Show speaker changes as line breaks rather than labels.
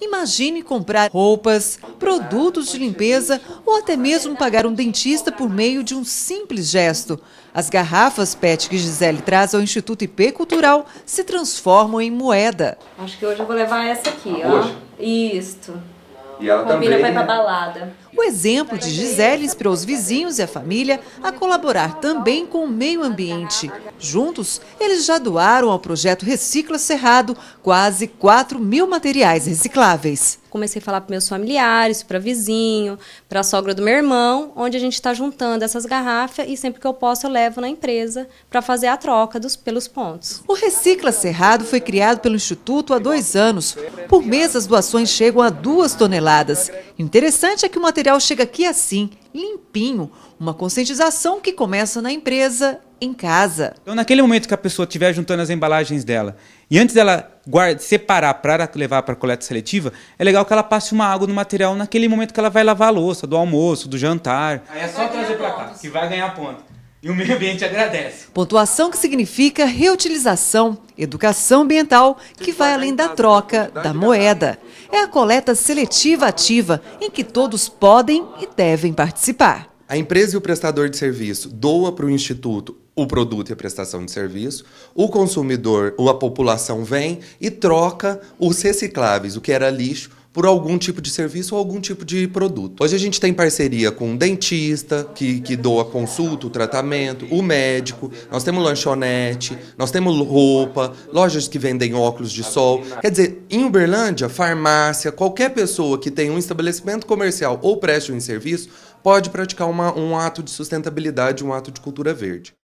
Imagine comprar roupas, produtos de limpeza ou até mesmo pagar um dentista por meio de um simples gesto. As garrafas PET que Gisele traz ao Instituto IP Cultural se transformam em moeda. Acho que hoje eu vou levar essa aqui, ó. Hoje? Isto. E ela Combina também. Pra pra né? balada. O exemplo de Gisele inspirou os vizinhos e a família a colaborar também com o meio ambiente. Juntos, eles já doaram ao projeto Recicla Cerrado quase 4 mil materiais recicláveis comecei a falar para meus familiares, para vizinho, para a sogra do meu irmão, onde a gente está juntando essas garrafas e sempre que eu posso eu levo na empresa para fazer a troca dos, pelos pontos. O Recicla Cerrado foi criado pelo Instituto há dois anos. Por mês as doações chegam a duas toneladas. o interessante é que o material chega aqui assim, limpinho, uma conscientização que começa na empresa, em casa.
Então, naquele momento que a pessoa estiver juntando as embalagens dela e antes dela guarda, separar para levar para coleta seletiva, é legal que ela passe uma água no material naquele momento que ela vai lavar a louça, do almoço, do jantar. Aí é só trazer para cá, que vai ganhar ponto. E o meio ambiente agradece. Pontuação que
significa reutilização, educação ambiental, que vai além da troca da moeda é a coleta seletiva ativa, em que todos podem e devem
participar. A empresa e o prestador de serviço doa para o Instituto o produto e a prestação de serviço, o consumidor ou a população vem e troca os recicláveis, o que era lixo, por algum tipo de serviço ou algum tipo de produto. Hoje a gente tem parceria com o um dentista, que, que doa consulta, o tratamento, o médico, nós temos lanchonete, nós temos roupa, lojas que vendem óculos de sol. Quer dizer, em Uberlândia, farmácia, qualquer pessoa que tem um estabelecimento comercial ou preste um serviço pode praticar uma, um ato de sustentabilidade, um ato de cultura verde.